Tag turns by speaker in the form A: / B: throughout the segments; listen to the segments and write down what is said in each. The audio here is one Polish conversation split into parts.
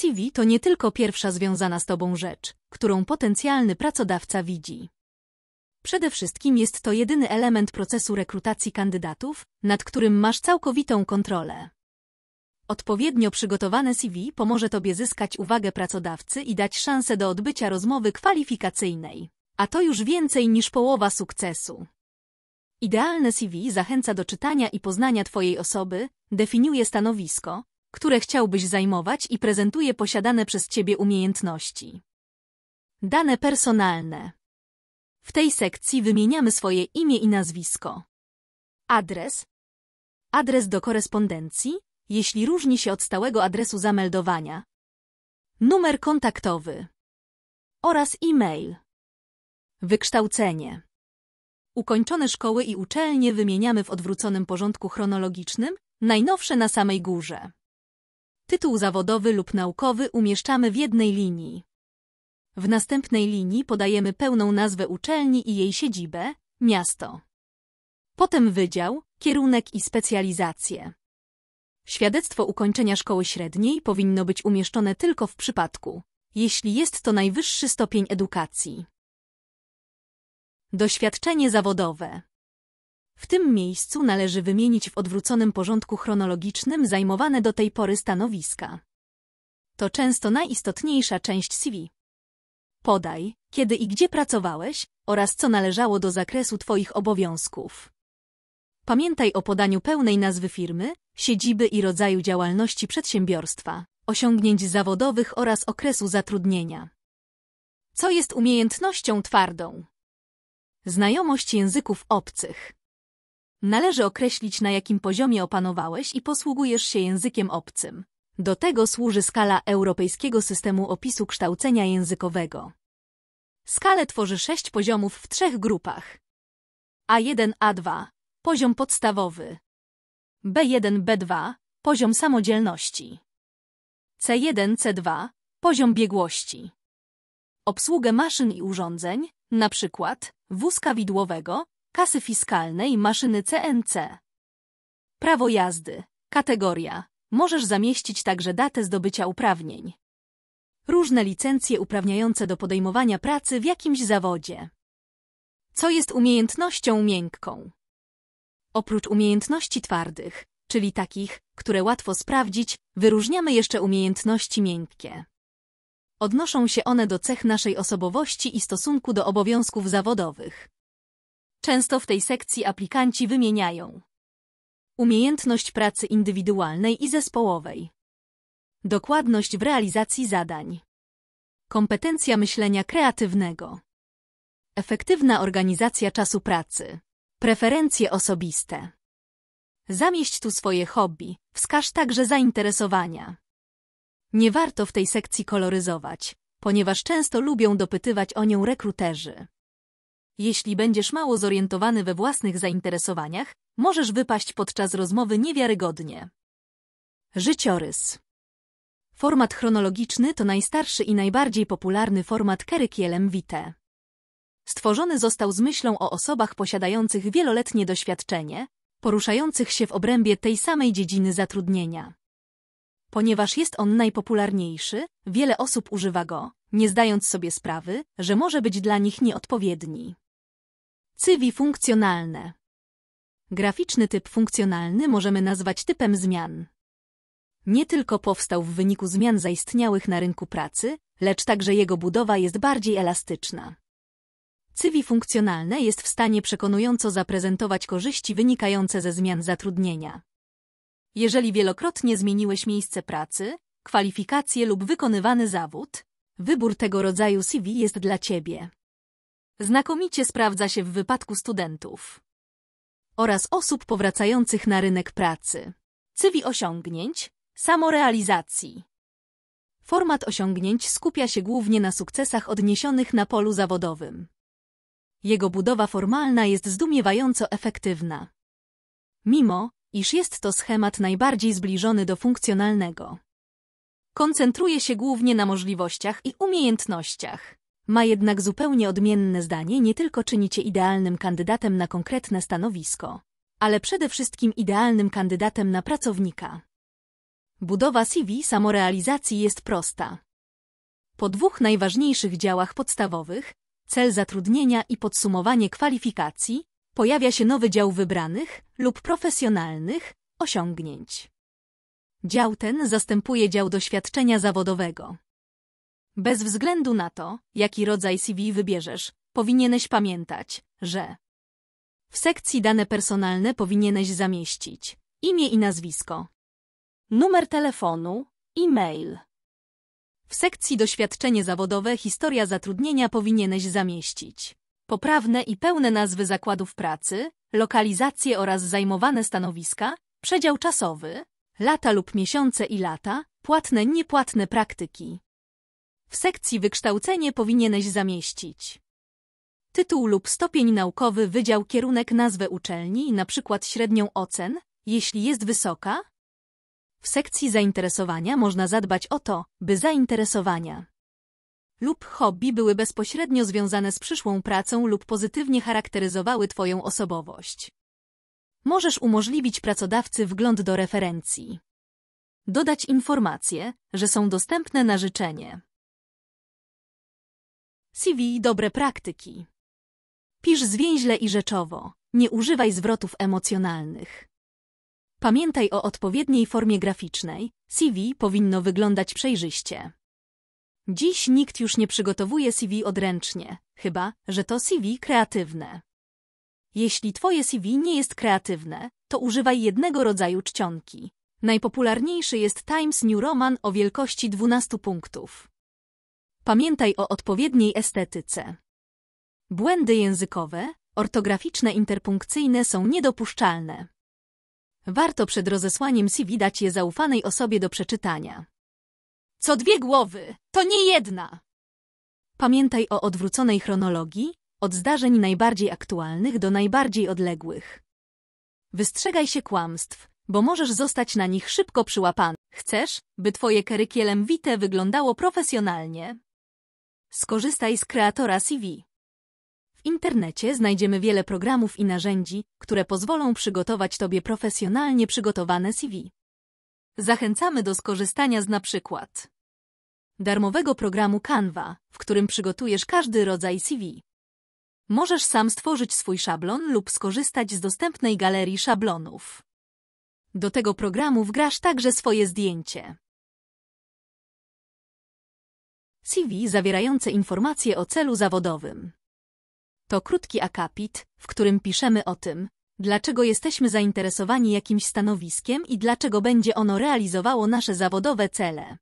A: CV to nie tylko pierwsza związana z Tobą rzecz, którą potencjalny pracodawca widzi. Przede wszystkim jest to jedyny element procesu rekrutacji kandydatów, nad którym masz całkowitą kontrolę. Odpowiednio przygotowane CV pomoże Tobie zyskać uwagę pracodawcy i dać szansę do odbycia rozmowy kwalifikacyjnej. A to już więcej niż połowa sukcesu. Idealne CV zachęca do czytania i poznania Twojej osoby, definiuje stanowisko, które chciałbyś zajmować i prezentuje posiadane przez Ciebie umiejętności. Dane personalne. W tej sekcji wymieniamy swoje imię i nazwisko. Adres. Adres do korespondencji, jeśli różni się od stałego adresu zameldowania. Numer kontaktowy. Oraz e-mail. Wykształcenie. Ukończone szkoły i uczelnie wymieniamy w odwróconym porządku chronologicznym, najnowsze na samej górze tytuł zawodowy lub naukowy umieszczamy w jednej linii. W następnej linii podajemy pełną nazwę uczelni i jej siedzibę, miasto. Potem wydział, kierunek i specjalizację. Świadectwo ukończenia szkoły średniej powinno być umieszczone tylko w przypadku, jeśli jest to najwyższy stopień edukacji. Doświadczenie zawodowe w tym miejscu należy wymienić w odwróconym porządku chronologicznym zajmowane do tej pory stanowiska. To często najistotniejsza część CV. Podaj, kiedy i gdzie pracowałeś oraz co należało do zakresu Twoich obowiązków. Pamiętaj o podaniu pełnej nazwy firmy, siedziby i rodzaju działalności przedsiębiorstwa, osiągnięć zawodowych oraz okresu zatrudnienia. Co jest umiejętnością twardą? Znajomość języków obcych. Należy określić, na jakim poziomie opanowałeś i posługujesz się językiem obcym. Do tego służy skala Europejskiego Systemu Opisu Kształcenia Językowego. Skalę tworzy sześć poziomów w trzech grupach. A1, A2 – poziom podstawowy. B1, B2 – poziom samodzielności. C1, C2 – poziom biegłości. Obsługę maszyn i urządzeń, na przykład wózka widłowego, kasy fiskalnej, maszyny CNC. Prawo jazdy. Kategoria. Możesz zamieścić także datę zdobycia uprawnień. Różne licencje uprawniające do podejmowania pracy w jakimś zawodzie. Co jest umiejętnością miękką? Oprócz umiejętności twardych, czyli takich, które łatwo sprawdzić, wyróżniamy jeszcze umiejętności miękkie. Odnoszą się one do cech naszej osobowości i stosunku do obowiązków zawodowych. Często w tej sekcji aplikanci wymieniają umiejętność pracy indywidualnej i zespołowej, dokładność w realizacji zadań, kompetencja myślenia kreatywnego, efektywna organizacja czasu pracy, preferencje osobiste. Zamieść tu swoje hobby, wskaż także zainteresowania. Nie warto w tej sekcji koloryzować, ponieważ często lubią dopytywać o nią rekruterzy. Jeśli będziesz mało zorientowany we własnych zainteresowaniach, możesz wypaść podczas rozmowy niewiarygodnie. Życiorys Format chronologiczny to najstarszy i najbardziej popularny format Curriculum vitae. Stworzony został z myślą o osobach posiadających wieloletnie doświadczenie, poruszających się w obrębie tej samej dziedziny zatrudnienia. Ponieważ jest on najpopularniejszy, wiele osób używa go, nie zdając sobie sprawy, że może być dla nich nieodpowiedni. Cywi funkcjonalne. Graficzny typ funkcjonalny możemy nazwać typem zmian. Nie tylko powstał w wyniku zmian zaistniałych na rynku pracy, lecz także jego budowa jest bardziej elastyczna. Cywi funkcjonalne jest w stanie przekonująco zaprezentować korzyści wynikające ze zmian zatrudnienia. Jeżeli wielokrotnie zmieniłeś miejsce pracy, kwalifikacje lub wykonywany zawód, wybór tego rodzaju CV jest dla Ciebie znakomicie sprawdza się w wypadku studentów oraz osób powracających na rynek pracy. Cywi osiągnięć, samorealizacji. Format osiągnięć skupia się głównie na sukcesach odniesionych na polu zawodowym. Jego budowa formalna jest zdumiewająco efektywna. Mimo, iż jest to schemat najbardziej zbliżony do funkcjonalnego. Koncentruje się głównie na możliwościach i umiejętnościach ma jednak zupełnie odmienne zdanie nie tylko czynicie idealnym kandydatem na konkretne stanowisko, ale przede wszystkim idealnym kandydatem na pracownika. Budowa CV samorealizacji jest prosta. Po dwóch najważniejszych działach podstawowych, cel zatrudnienia i podsumowanie kwalifikacji, pojawia się nowy dział wybranych lub profesjonalnych osiągnięć. Dział ten zastępuje dział doświadczenia zawodowego. Bez względu na to, jaki rodzaj CV wybierzesz, powinieneś pamiętać, że w sekcji dane personalne powinieneś zamieścić imię i nazwisko, numer telefonu, e-mail. W sekcji doświadczenie zawodowe historia zatrudnienia powinieneś zamieścić poprawne i pełne nazwy zakładów pracy, lokalizacje oraz zajmowane stanowiska, przedział czasowy, lata lub miesiące i lata, płatne niepłatne praktyki. W sekcji Wykształcenie powinieneś zamieścić tytuł lub stopień naukowy, wydział, kierunek, nazwę uczelni, np. średnią ocen, jeśli jest wysoka. W sekcji zainteresowania można zadbać o to, by zainteresowania lub hobby były bezpośrednio związane z przyszłą pracą lub pozytywnie charakteryzowały Twoją osobowość. Możesz umożliwić pracodawcy wgląd do referencji. Dodać informacje, że są dostępne na życzenie. CV i dobre praktyki. Pisz zwięźle i rzeczowo, nie używaj zwrotów emocjonalnych. Pamiętaj o odpowiedniej formie graficznej, CV powinno wyglądać przejrzyście. Dziś nikt już nie przygotowuje CV odręcznie, chyba że to CV kreatywne. Jeśli twoje CV nie jest kreatywne, to używaj jednego rodzaju czcionki. Najpopularniejszy jest Times New Roman o wielkości 12 punktów. Pamiętaj o odpowiedniej estetyce. Błędy językowe, ortograficzne interpunkcyjne są niedopuszczalne. Warto przed rozesłaniem CV dać je zaufanej osobie do przeczytania. Co dwie głowy, to nie jedna! Pamiętaj o odwróconej chronologii, od zdarzeń najbardziej aktualnych do najbardziej odległych. Wystrzegaj się kłamstw, bo możesz zostać na nich szybko przyłapany. Chcesz, by twoje kerykielem wite wyglądało profesjonalnie. Skorzystaj z kreatora CV. W internecie znajdziemy wiele programów i narzędzi, które pozwolą przygotować Tobie profesjonalnie przygotowane CV. Zachęcamy do skorzystania z na przykład darmowego programu Canva, w którym przygotujesz każdy rodzaj CV. Możesz sam stworzyć swój szablon lub skorzystać z dostępnej galerii szablonów. Do tego programu wgrasz także swoje zdjęcie. CV zawierające informacje o celu zawodowym. To krótki akapit, w którym piszemy o tym, dlaczego jesteśmy zainteresowani jakimś stanowiskiem i dlaczego będzie ono realizowało nasze zawodowe cele.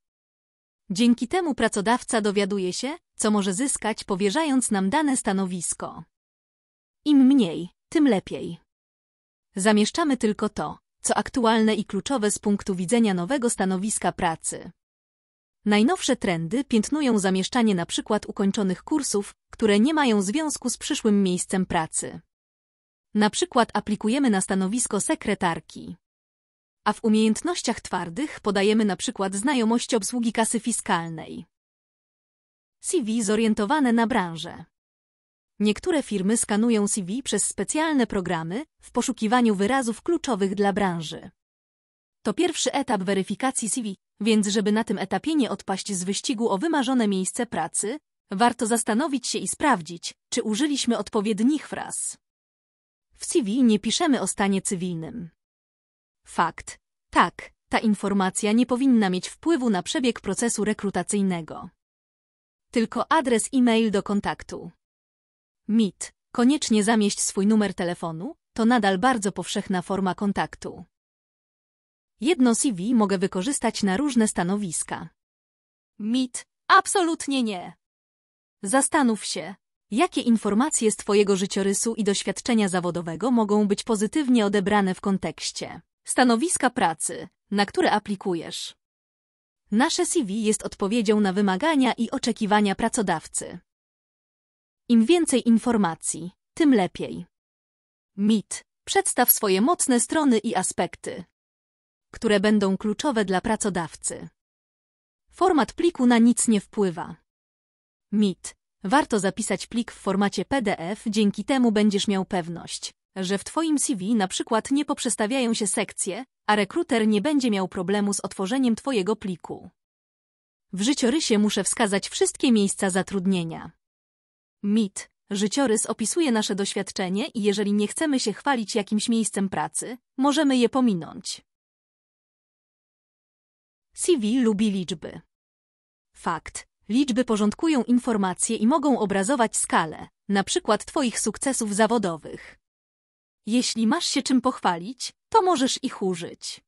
A: Dzięki temu pracodawca dowiaduje się, co może zyskać, powierzając nam dane stanowisko. Im mniej, tym lepiej. Zamieszczamy tylko to, co aktualne i kluczowe z punktu widzenia nowego stanowiska pracy. Najnowsze trendy piętnują zamieszczanie na przykład ukończonych kursów, które nie mają związku z przyszłym miejscem pracy. Na przykład aplikujemy na stanowisko sekretarki. A w umiejętnościach twardych podajemy na przykład znajomość obsługi kasy fiskalnej. CV zorientowane na branżę. Niektóre firmy skanują CV przez specjalne programy w poszukiwaniu wyrazów kluczowych dla branży. To pierwszy etap weryfikacji CV, więc żeby na tym etapie nie odpaść z wyścigu o wymarzone miejsce pracy, warto zastanowić się i sprawdzić, czy użyliśmy odpowiednich fraz. W CV nie piszemy o stanie cywilnym. Fakt. Tak, ta informacja nie powinna mieć wpływu na przebieg procesu rekrutacyjnego. Tylko adres e-mail do kontaktu. MIT. Koniecznie zamieść swój numer telefonu, to nadal bardzo powszechna forma kontaktu. Jedno CV mogę wykorzystać na różne stanowiska. Mit, absolutnie nie. Zastanów się, jakie informacje z Twojego życiorysu i doświadczenia zawodowego mogą być pozytywnie odebrane w kontekście stanowiska pracy, na które aplikujesz. Nasze CV jest odpowiedzią na wymagania i oczekiwania pracodawcy. Im więcej informacji, tym lepiej. Mit. Przedstaw swoje mocne strony i aspekty które będą kluczowe dla pracodawcy. Format pliku na nic nie wpływa. MIT. Warto zapisać plik w formacie PDF, dzięki temu będziesz miał pewność, że w Twoim CV na przykład nie poprzestawiają się sekcje, a rekruter nie będzie miał problemu z otworzeniem Twojego pliku. W życiorysie muszę wskazać wszystkie miejsca zatrudnienia. MIT. Życiorys opisuje nasze doświadczenie i jeżeli nie chcemy się chwalić jakimś miejscem pracy, możemy je pominąć. CV lubi liczby. Fakt. Liczby porządkują informacje i mogą obrazować skalę, na przykład Twoich sukcesów zawodowych. Jeśli masz się czym pochwalić, to możesz ich użyć.